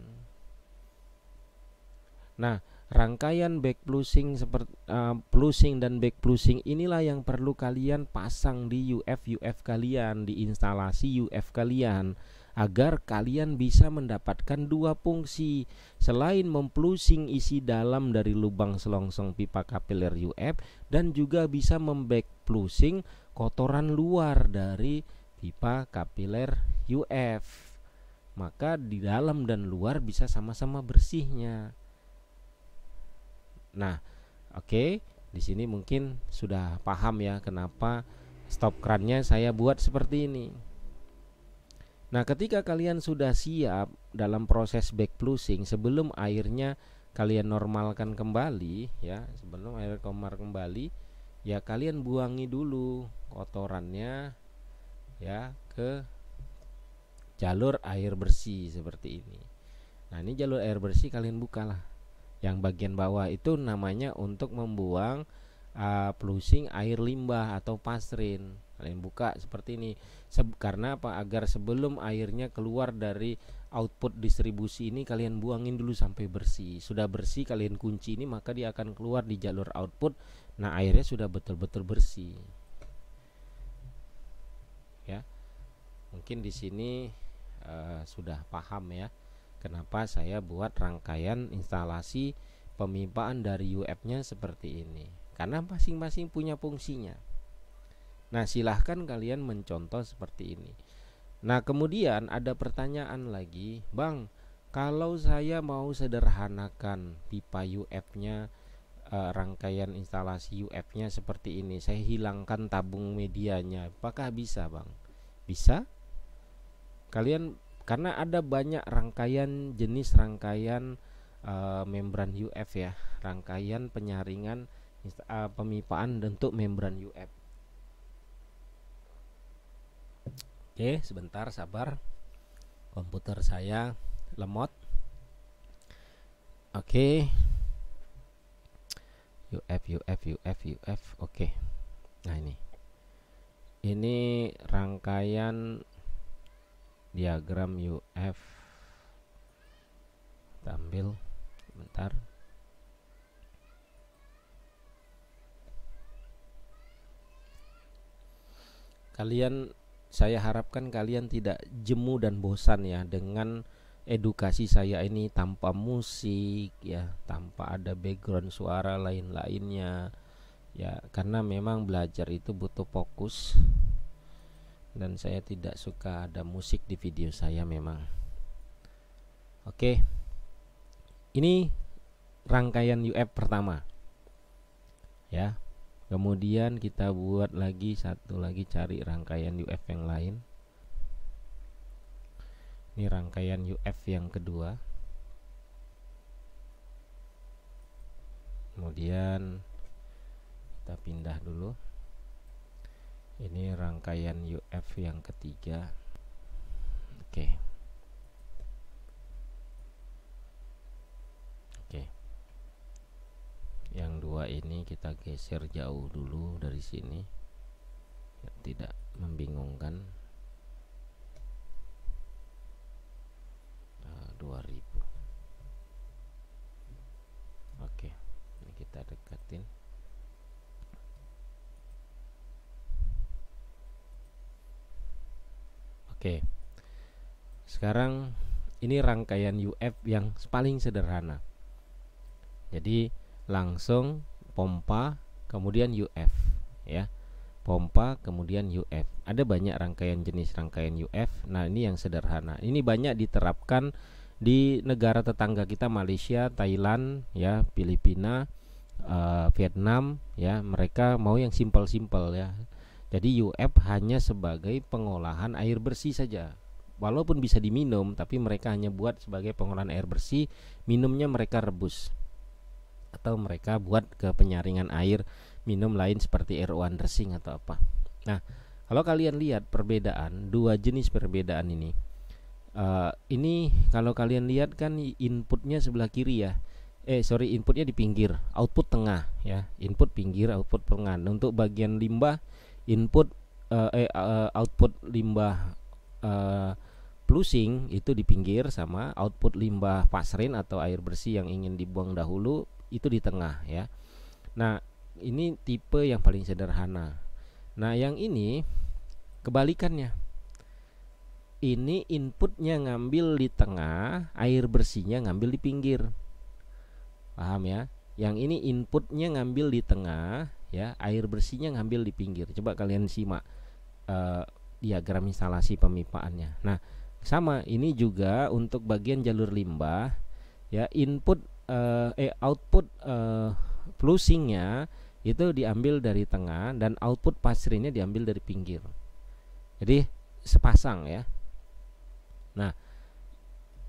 Nah, rangkaian back flushing, seperti uh, eh, dan back flushing inilah yang perlu kalian pasang di UF UF kalian di instalasi UF kalian agar kalian bisa mendapatkan dua fungsi selain memplusing isi dalam dari lubang selongsong pipa kapiler UF dan juga bisa membackplusing kotoran luar dari pipa kapiler UF maka di dalam dan luar bisa sama-sama bersihnya nah oke okay, di sini mungkin sudah paham ya kenapa stop kerannya saya buat seperti ini Nah, ketika kalian sudah siap dalam proses back flushing sebelum airnya kalian normalkan kembali ya, sebelum air komar kembali ya kalian buangi dulu kotorannya ya ke jalur air bersih seperti ini. Nah, ini jalur air bersih kalian bukalah. Yang bagian bawah itu namanya untuk membuang uh, flushing air limbah atau pasrin kalian buka seperti ini Seb karena apa agar sebelum airnya keluar dari output distribusi ini kalian buangin dulu sampai bersih sudah bersih kalian kunci ini maka dia akan keluar di jalur output nah airnya sudah betul-betul bersih ya mungkin di sini uh, sudah paham ya kenapa saya buat rangkaian instalasi pemipaan dari UF nya seperti ini karena masing-masing punya fungsinya Nah, silahkan kalian mencontoh seperti ini. Nah, kemudian ada pertanyaan lagi, Bang. Kalau saya mau sederhanakan pipa UF-nya eh, rangkaian instalasi UF-nya seperti ini, saya hilangkan tabung medianya. Apakah bisa, Bang? Bisa? Kalian karena ada banyak rangkaian jenis rangkaian eh, membran UF ya, rangkaian penyaringan uh, pemipaan untuk membran UF. Oke, sebentar sabar. Komputer saya lemot. Oke. UF UF UF UF. Oke. Nah, ini. Ini rangkaian diagram UF tampil sebentar. kalian saya harapkan kalian tidak jemu dan bosan ya dengan edukasi saya ini tanpa musik ya tanpa ada background suara lain-lainnya ya karena memang belajar itu butuh fokus dan saya tidak suka ada musik di video saya memang oke ini rangkaian UF pertama ya kemudian kita buat lagi satu lagi cari rangkaian UF yang lain ini rangkaian UF yang kedua kemudian kita pindah dulu ini rangkaian UF yang ketiga oke okay. yang dua ini kita geser jauh dulu dari sini ya, tidak membingungkan nah, eh, 2000 oke ini kita dekatin Oke. Sekarang ini rangkaian UF yang paling sederhana. Jadi langsung pompa kemudian UF ya pompa kemudian UF ada banyak rangkaian jenis rangkaian UF nah ini yang sederhana ini banyak diterapkan di negara tetangga kita Malaysia Thailand ya Filipina eh, Vietnam ya mereka mau yang simpel-simpel ya jadi UF hanya sebagai pengolahan air bersih saja walaupun bisa diminum tapi mereka hanya buat sebagai pengolahan air bersih minumnya mereka rebus atau mereka buat ke penyaringan air minum lain seperti air dressing atau apa. Nah, kalau kalian lihat perbedaan dua jenis perbedaan ini, uh, ini kalau kalian lihat kan inputnya sebelah kiri ya. Eh sorry inputnya di pinggir, output tengah ya. Input pinggir, output tengah. Nah, untuk bagian limbah, input uh, eh uh, output limbah uh, plusing itu di pinggir sama output limbah pasrin atau air bersih yang ingin dibuang dahulu itu di tengah ya. Nah, ini tipe yang paling sederhana. Nah, yang ini kebalikannya. Ini inputnya ngambil di tengah, air bersihnya ngambil di pinggir. Paham ya? Yang ini inputnya ngambil di tengah, ya, air bersihnya ngambil di pinggir. Coba kalian simak uh, diagram instalasi pemipaannya. Nah, sama ini juga untuk bagian jalur limbah ya input uh, eh output uh, flushingnya itu diambil dari tengah dan output pasirnya diambil dari pinggir. Jadi sepasang ya. Nah,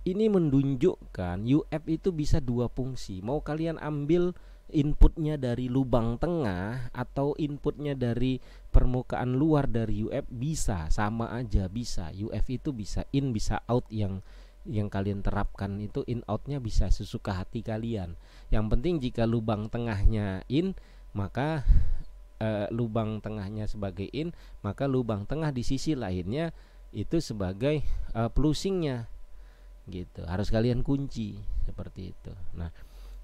ini menunjukkan UF itu bisa dua fungsi. Mau kalian ambil inputnya dari lubang tengah atau inputnya dari permukaan luar dari UF bisa, sama aja bisa. UF itu bisa in bisa out yang yang kalian terapkan itu in outnya bisa sesuka hati kalian yang penting jika lubang tengahnya in maka e, lubang tengahnya sebagai in maka lubang tengah di sisi lainnya itu sebagai e, plusingnya gitu harus kalian kunci seperti itu nah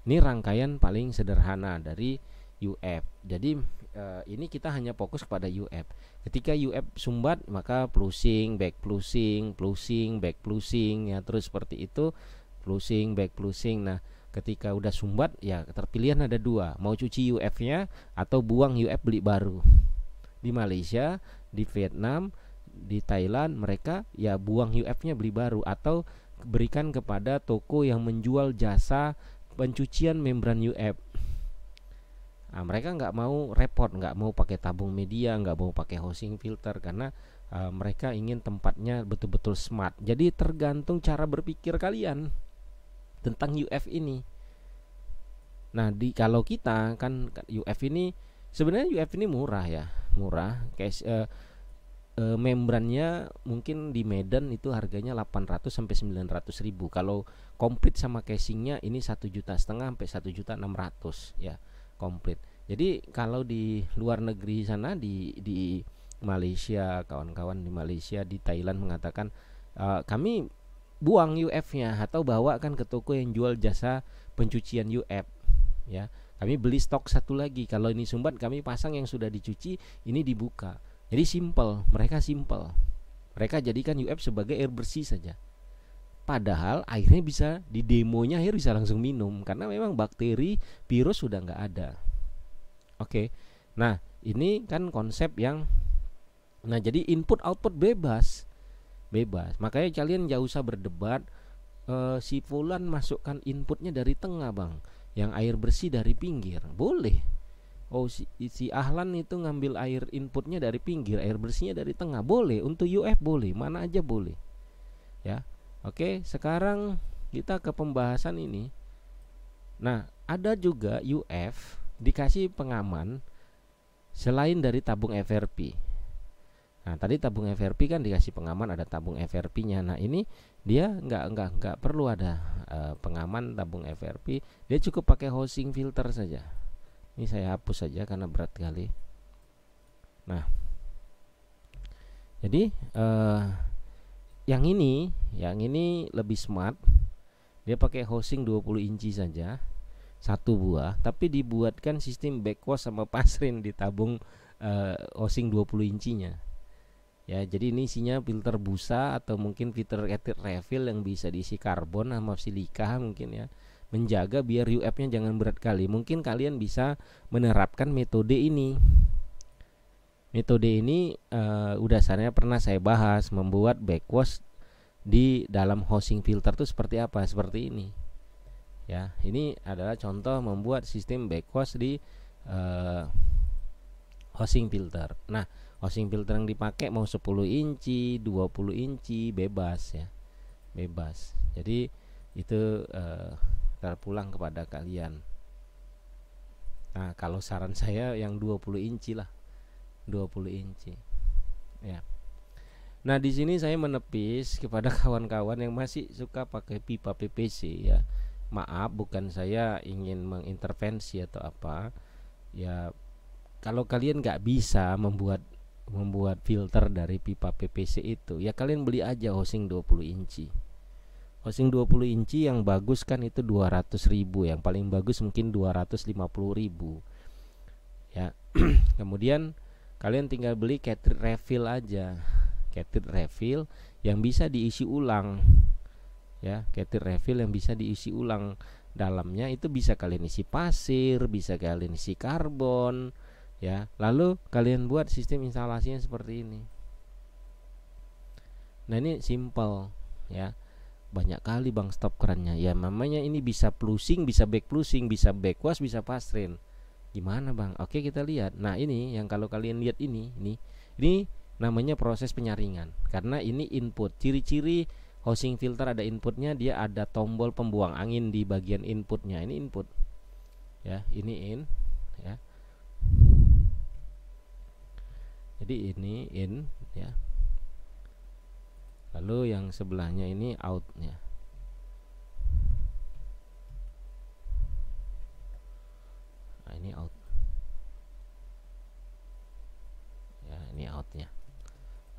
ini rangkaian paling sederhana dari UF jadi uh, ini kita hanya fokus kepada UF. Ketika UF sumbat maka plusing, back plusing, plusing, back plusing, ya terus seperti itu plusing, back plusing. Nah, ketika udah sumbat ya terpilihan ada dua, mau cuci UF-nya atau buang UF beli baru. Di Malaysia, di Vietnam, di Thailand mereka ya buang UF-nya beli baru atau berikan kepada toko yang menjual jasa pencucian membran UF Nah, mereka nggak mau repot, nggak mau pakai tabung media, nggak mau pakai housing filter karena uh, mereka ingin tempatnya betul-betul smart. Jadi tergantung cara berpikir kalian tentang UF ini. Nah, di kalau kita kan UF ini sebenarnya UF ini murah ya, murah. Cash uh, membrannya mungkin di Medan itu harganya 800 sampai 900 ribu. Kalau komplit sama casingnya ini satu juta setengah sampai satu juta 600 ya komplit. Jadi kalau di luar negeri sana di di Malaysia, kawan-kawan di Malaysia, di Thailand mengatakan e, kami buang UF-nya atau bawa kan ke toko yang jual jasa pencucian UF ya. Kami beli stok satu lagi. Kalau ini sumbat kami pasang yang sudah dicuci, ini dibuka. Jadi simple, mereka simple. Mereka jadikan UF sebagai air bersih saja padahal airnya bisa di demonya akhirnya bisa langsung minum karena memang bakteri virus sudah nggak ada oke okay. nah ini kan konsep yang nah jadi input output bebas bebas makanya kalian jauh usah berdebat e, si fulan masukkan inputnya dari tengah bang yang air bersih dari pinggir boleh oh si, si ahlan itu ngambil air inputnya dari pinggir air bersihnya dari tengah boleh untuk UF boleh mana aja boleh ya Oke, sekarang kita ke pembahasan ini. Nah, ada juga UF dikasih pengaman selain dari tabung FRP. Nah, tadi tabung FRP kan dikasih pengaman ada tabung FRP-nya. Nah, ini dia nggak nggak nggak perlu ada e, pengaman tabung FRP. Dia cukup pakai housing filter saja. Ini saya hapus saja karena berat kali. Nah, jadi eh, yang ini yang ini lebih smart dia pakai housing 20 inci saja satu buah tapi dibuatkan sistem backwash sama pasrin ditabung uh, eh, housing 20 incinya ya jadi ini isinya filter busa atau mungkin filter etik refill yang bisa diisi karbon sama silika mungkin ya menjaga biar UF-nya jangan berat kali mungkin kalian bisa menerapkan metode ini Metode ini uh, eh, udah saya pernah saya bahas membuat backwash di dalam housing filter tuh seperti apa? Seperti ini. Ya, ini adalah contoh membuat sistem backwash di uh, eh, housing filter. Nah, housing filter yang dipakai mau 10 inci, 20 inci bebas ya. Bebas. Jadi itu uh, terpulang kepada kalian. Nah, kalau saran saya yang 20 inci lah 20 inci ya nah di sini saya menepis kepada kawan-kawan yang masih suka pakai pipa PVC ya maaf bukan saya ingin mengintervensi atau apa ya kalau kalian nggak bisa membuat membuat filter dari pipa PVC itu ya kalian beli aja housing 20 inci housing 20 inci yang bagus kan itu 200 ribu yang paling bagus mungkin 250 ribu ya kemudian kalian tinggal beli cartridge refill aja cartridge refill yang bisa diisi ulang ya cartridge refill yang bisa diisi ulang dalamnya itu bisa kalian isi pasir bisa kalian isi karbon ya lalu kalian buat sistem instalasinya seperti ini nah ini simple ya banyak kali bang stop kerannya ya mamanya ini bisa plusing bisa back plusing bisa backwash bisa pastrin gimana bang oke kita lihat nah ini yang kalau kalian lihat ini ini ini namanya proses penyaringan karena ini input ciri-ciri housing filter ada inputnya dia ada tombol pembuang angin di bagian inputnya ini input ya ini in ya jadi ini in ya lalu yang sebelahnya ini out nah ini out ya ini outnya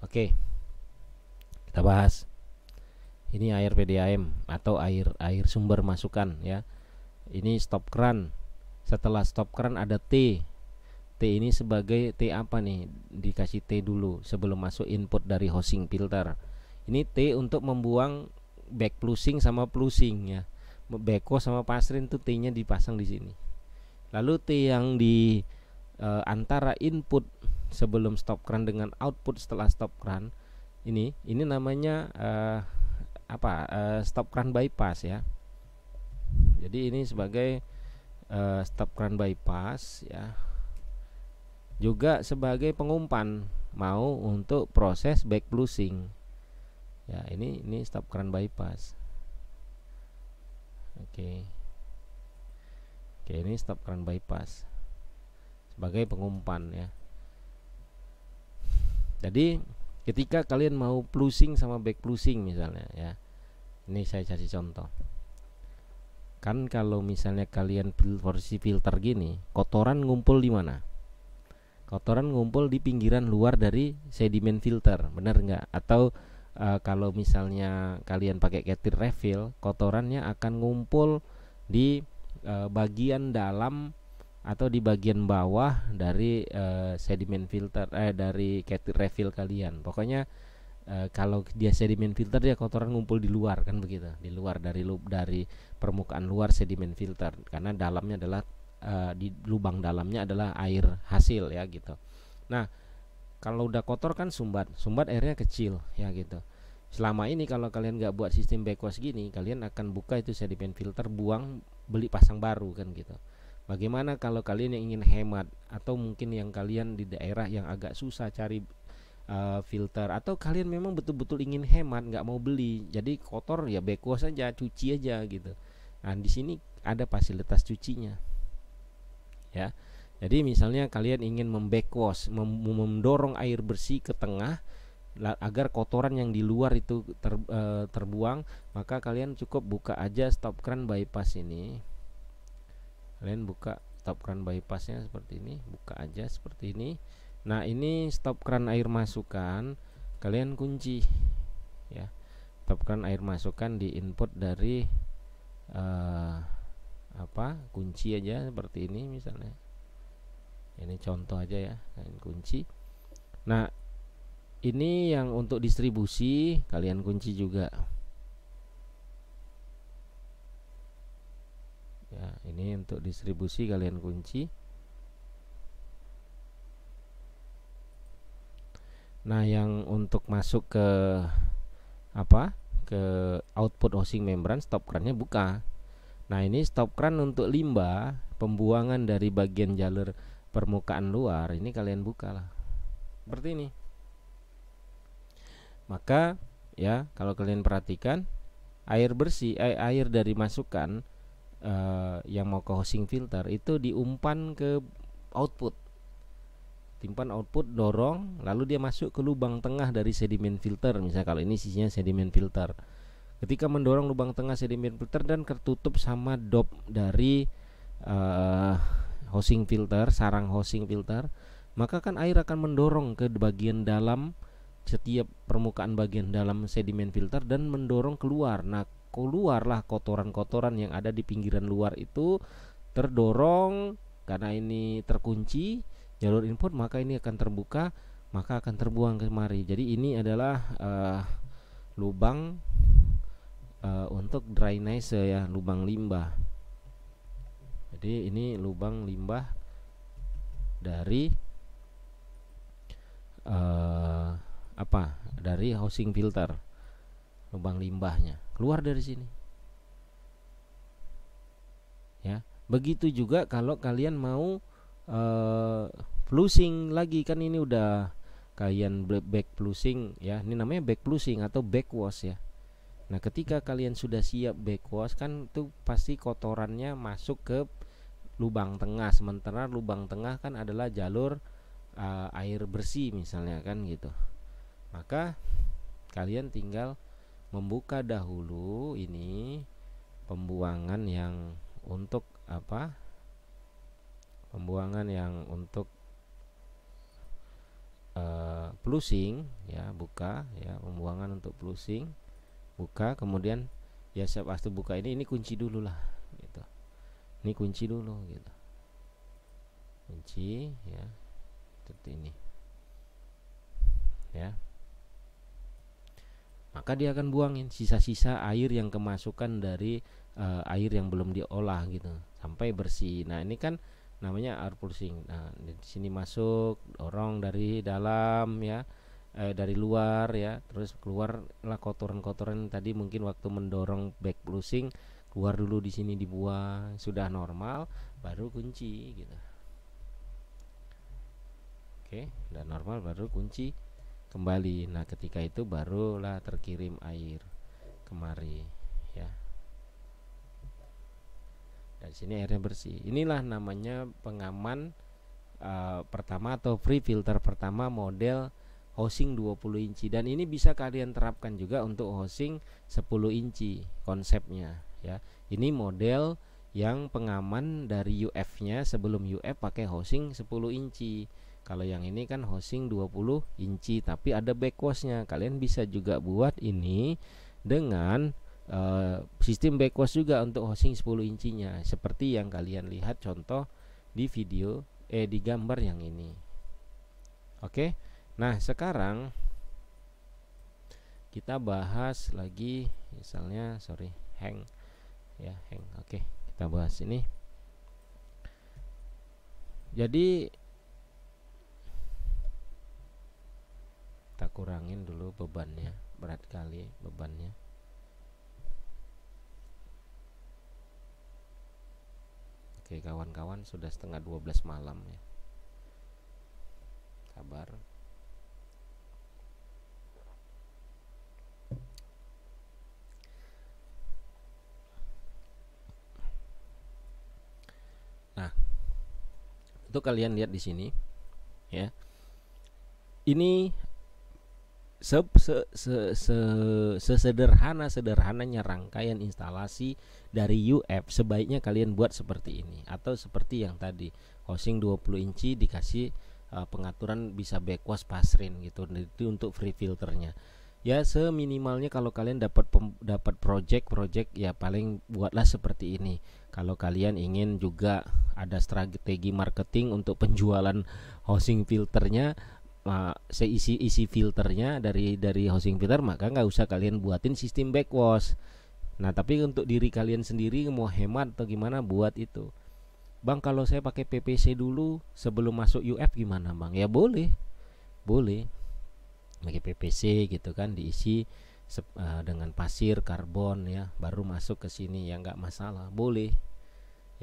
oke okay. kita bahas ini air PDAM atau air air sumber masukan ya ini stop keran. setelah stop keran ada T T ini sebagai T apa nih dikasih T dulu sebelum masuk input dari housing filter ini T untuk membuang back plusing sama plusing ya beko sama pasrin tuh T nya dipasang di sini Lalu T yang di e, antara input sebelum stop kran dengan output setelah stop kran ini ini namanya e, apa e, stop kran bypass ya. Jadi ini sebagai e, stop kran bypass ya. Juga sebagai pengumpan mau untuk proses back flushing. Ya, ini ini stop kran bypass. Oke. Okay. Oke, ini stop keran bypass sebagai pengumpan ya. Jadi ketika kalian mau plusing sama back plusing misalnya ya. Ini saya kasih contoh. Kan kalau misalnya kalian versi filter gini, kotoran ngumpul di mana? Kotoran ngumpul di pinggiran luar dari sedimen filter, benar nggak? Atau e, kalau misalnya kalian pakai ketir refill, kotorannya akan ngumpul di e, bagian dalam atau di bagian bawah dari e, eh, sedimen filter eh dari cat refill kalian. Pokoknya e, kalau dia sediment filter dia kotoran ngumpul di luar kan begitu, di luar dari lub dari permukaan luar sediment filter karena dalamnya adalah e, di lubang dalamnya adalah air hasil ya gitu. Nah, kalau udah kotor kan sumbat, sumbat airnya kecil ya gitu selama ini kalau kalian nggak buat sistem backwash gini kalian akan buka itu sedimen filter buang beli pasang baru kan gitu bagaimana kalau kalian yang ingin hemat atau mungkin yang kalian di daerah yang agak susah cari uh, filter atau kalian memang betul-betul ingin hemat nggak mau beli jadi kotor ya backwash aja cuci aja gitu nah di sini ada fasilitas cucinya ya jadi misalnya kalian ingin membackwash mem mendorong air bersih ke tengah agar kotoran yang di luar itu ter, e, terbuang maka kalian cukup buka aja stop kran bypass ini kalian buka stop kran bypassnya seperti ini buka aja seperti ini nah ini stop kran air masukan kalian kunci ya stop kran air masukan di input dari e, apa kunci aja seperti ini misalnya ini contoh aja ya kalian kunci nah ini yang untuk distribusi kalian kunci juga ya ini untuk distribusi kalian kunci nah yang untuk masuk ke apa ke output housing membran stop crannya buka nah ini stop kran untuk limbah pembuangan dari bagian jalur permukaan luar ini kalian buka lah seperti ini maka ya kalau kalian perhatikan air bersih eh, air dari masukan eh, yang mau ke housing filter itu diumpan ke output timpan output dorong lalu dia masuk ke lubang tengah dari sedimen filter misalnya kalau ini sisinya sedimen filter ketika mendorong lubang tengah sedimen filter dan tertutup sama dop dari eh, housing housing filter sarang housing filter maka kan air akan mendorong ke bagian dalam setiap permukaan bagian dalam sedimen filter dan mendorong keluar. Nah, keluarlah kotoran-kotoran yang ada di pinggiran luar itu terdorong karena ini terkunci jalur input maka ini akan terbuka maka akan terbuang kemari. Jadi ini adalah uh, lubang uh, untuk drainase ya, lubang limbah. Jadi ini lubang limbah dari uh, apa dari housing filter lubang limbahnya keluar dari sini ya begitu juga kalau kalian mau uh, eh, flushing lagi kan ini udah kalian back flushing ya ini namanya back flushing atau back wash ya nah ketika kalian sudah siap back wash kan itu pasti kotorannya masuk ke lubang tengah sementara lubang tengah kan adalah jalur uh, air bersih misalnya kan gitu maka kalian tinggal membuka dahulu ini pembuangan yang untuk apa pembuangan yang untuk uh, plusing ya buka ya pembuangan untuk plusing buka kemudian ya siap pasti buka ini ini kunci dulu lah gitu ini kunci dulu gitu kunci ya seperti ini ya maka dia akan buangin sisa-sisa air yang kemasukan dari uh, air yang belum diolah gitu sampai bersih. Nah, ini kan namanya air pulsing. Nah, di sini masuk dorong dari dalam ya, eh, dari luar ya, terus keluarlah kotoran-kotoran tadi mungkin waktu mendorong back pulsing keluar dulu di sini dibuang sudah normal baru kunci gitu. Oke, udah normal baru kunci kembali nah ketika itu barulah terkirim air kemari ya dan sini airnya bersih inilah namanya pengaman uh, pertama atau free filter pertama model housing 20 inci dan ini bisa kalian terapkan juga untuk housing 10 inci konsepnya ya ini model yang pengaman dari UF nya sebelum UF pakai housing 10 inci kalau yang ini kan housing 20 inci tapi ada backwashnya. Kalian bisa juga buat ini dengan uh, sistem backwash juga untuk housing 10 incinya seperti yang kalian lihat contoh di video eh di gambar yang ini. Oke. Okay? Nah, sekarang kita bahas lagi misalnya sorry hang ya hang oke okay, kita bahas ini jadi kita kurangin dulu bebannya berat kali bebannya oke kawan-kawan sudah setengah 12 malam ya sabar Nah, itu kalian lihat di sini, ya. Ini se, se, se, se, sesederhana sederhananya rangkaian instalasi dari UF sebaiknya kalian buat seperti ini atau seperti yang tadi housing 20 inci dikasih uh, pengaturan bisa backwash pasrin gitu itu untuk free filternya ya seminimalnya kalau kalian dapat dapat project project ya paling buatlah seperti ini kalau kalian ingin juga ada strategi marketing untuk penjualan housing filternya uh, seisi isi filternya dari dari housing filter maka nggak usah kalian buatin sistem backwash nah tapi untuk diri kalian sendiri mau hemat atau gimana buat itu bang kalau saya pakai PPC dulu sebelum masuk UF gimana bang ya boleh boleh pakai PPC gitu kan diisi uh, dengan pasir karbon ya baru masuk ke sini ya nggak masalah boleh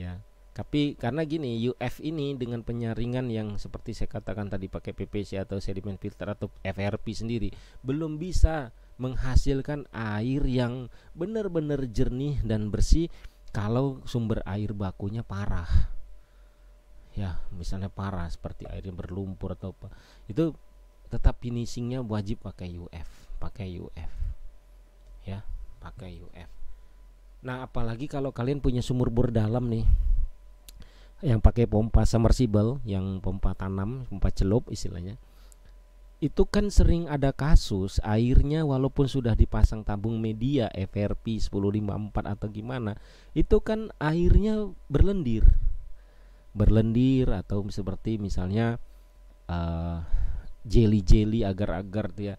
ya tapi karena gini, UF ini dengan penyaringan yang seperti saya katakan tadi pakai PPC atau sediment filter atau FRP sendiri belum bisa menghasilkan air yang benar-benar jernih dan bersih kalau sumber air bakunya parah. Ya, misalnya parah seperti air yang berlumpur atau apa. Itu tetap finishingnya wajib pakai UF, pakai UF. Ya, pakai UF. Nah, apalagi kalau kalian punya sumur bor dalam nih yang pakai pompa submersible yang pompa tanam pompa celup istilahnya itu kan sering ada kasus airnya walaupun sudah dipasang tabung media FRP 1054 atau gimana itu kan airnya berlendir berlendir atau seperti misalnya uh, eh, jelly jelly agar-agar dia. Ya.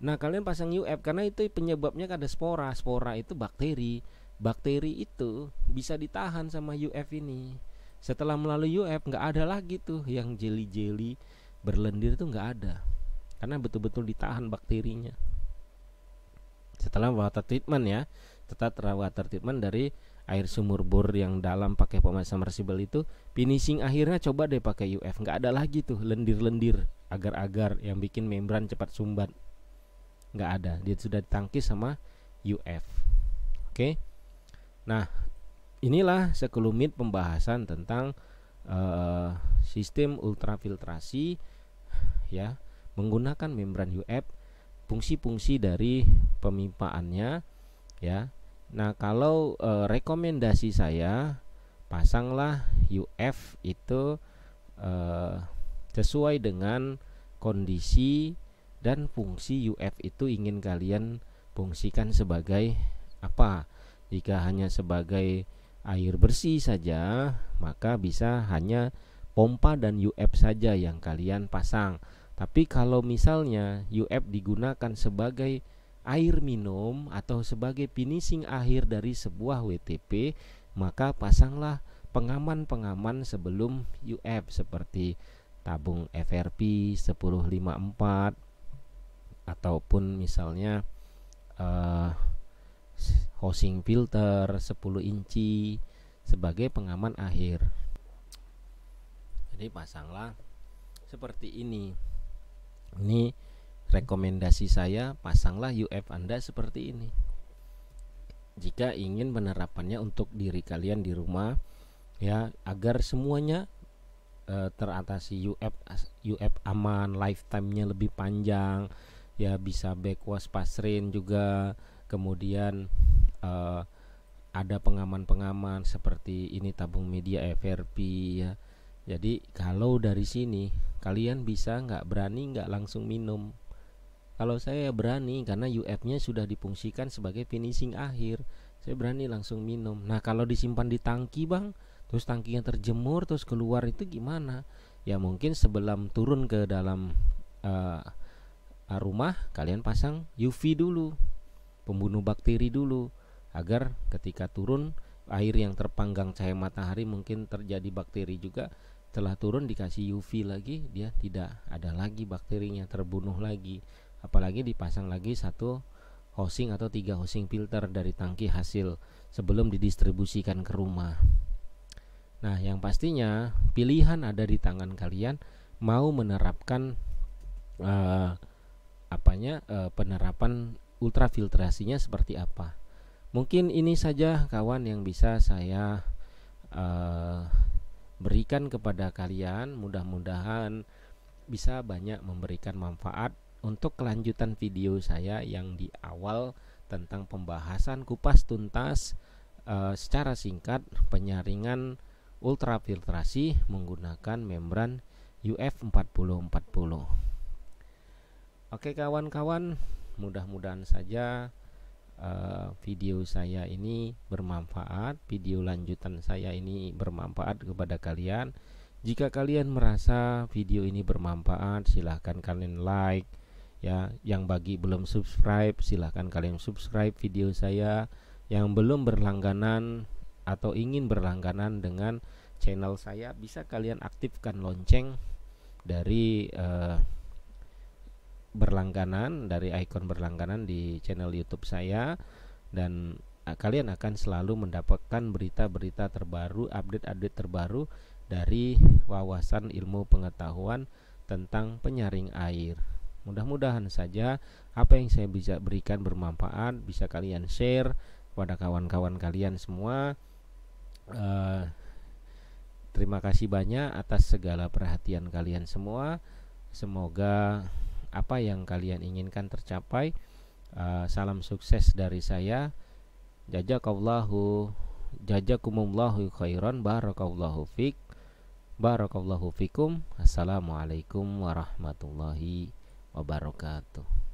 nah kalian pasang UF karena itu penyebabnya kan ada spora spora itu bakteri bakteri itu bisa ditahan sama UF ini setelah melalui UF nggak ada lagi tuh yang jeli-jeli berlendir tuh nggak ada karena betul-betul ditahan bakterinya setelah water treatment ya tetap water treatment dari air sumur bor yang dalam pakai pompa submersible itu finishing akhirnya coba deh pakai UF nggak ada lagi tuh lendir-lendir agar-agar yang bikin membran cepat sumbat nggak ada dia sudah ditangkis sama UF oke okay? nah inilah sekelumit pembahasan tentang uh, sistem ultrafiltrasi ya menggunakan membran UF fungsi-fungsi dari pemipaannya, ya. Nah, kalau e, rekomendasi saya pasanglah UF itu e, sesuai dengan kondisi dan fungsi UF itu ingin kalian fungsikan sebagai apa? Jika hanya sebagai air bersih saja, maka bisa hanya pompa dan UF saja yang kalian pasang. Tapi kalau misalnya UF digunakan sebagai air minum atau sebagai finishing akhir dari sebuah WTP, maka pasanglah pengaman-pengaman sebelum UF seperti tabung FRP 1054 ataupun misalnya uh, housing filter 10 inci sebagai pengaman akhir jadi pasanglah seperti ini ini rekomendasi saya pasanglah UF Anda seperti ini jika ingin penerapannya untuk diri kalian di rumah ya agar semuanya e, teratasi UF UF aman lifetime-nya lebih panjang ya bisa backwash pasrin juga kemudian uh, ada pengaman-pengaman seperti ini tabung media FRP ya jadi kalau dari sini kalian bisa nggak berani nggak langsung minum kalau saya berani karena UF-nya sudah dipungsikan sebagai finishing akhir saya berani langsung minum nah kalau disimpan di tangki bang terus tangkinya terjemur terus keluar itu gimana ya mungkin sebelum turun ke dalam uh, rumah kalian pasang UV dulu pembunuh bakteri dulu agar ketika turun air yang terpanggang cahaya matahari mungkin terjadi bakteri juga telah turun dikasih UV lagi dia tidak ada lagi bakterinya terbunuh lagi apalagi dipasang lagi satu housing atau tiga housing filter dari tangki hasil sebelum didistribusikan ke rumah nah yang pastinya pilihan ada di tangan kalian mau menerapkan uh, apanya uh, penerapan ultrafiltrasinya seperti apa. Mungkin ini saja kawan yang bisa saya uh, berikan kepada kalian. Mudah-mudahan bisa banyak memberikan manfaat untuk kelanjutan video saya yang di awal tentang pembahasan kupas tuntas e, secara singkat penyaringan ultrafiltrasi menggunakan membran UF4040. Oke kawan-kawan, mudah-mudahan saja uh, video saya ini bermanfaat video lanjutan saya ini bermanfaat kepada kalian jika kalian merasa video ini bermanfaat silahkan kalian like ya yang bagi belum subscribe silahkan kalian subscribe video saya yang belum berlangganan atau ingin berlangganan dengan channel saya bisa kalian aktifkan lonceng dari uh, berlangganan dari ikon berlangganan di channel YouTube saya dan eh, kalian akan selalu mendapatkan berita-berita terbaru, update-update terbaru dari wawasan ilmu pengetahuan tentang penyaring air. Mudah-mudahan saja apa yang saya bisa berikan bermanfaat, bisa kalian share kepada kawan-kawan kalian semua. Uh, terima kasih banyak atas segala perhatian kalian semua. Semoga apa yang kalian inginkan tercapai. Uh, salam sukses dari saya. Jazakallahu jazakumullahu khairan barakallahu fik. Barakallahu fikum. Assalamualaikum warahmatullahi wabarakatuh.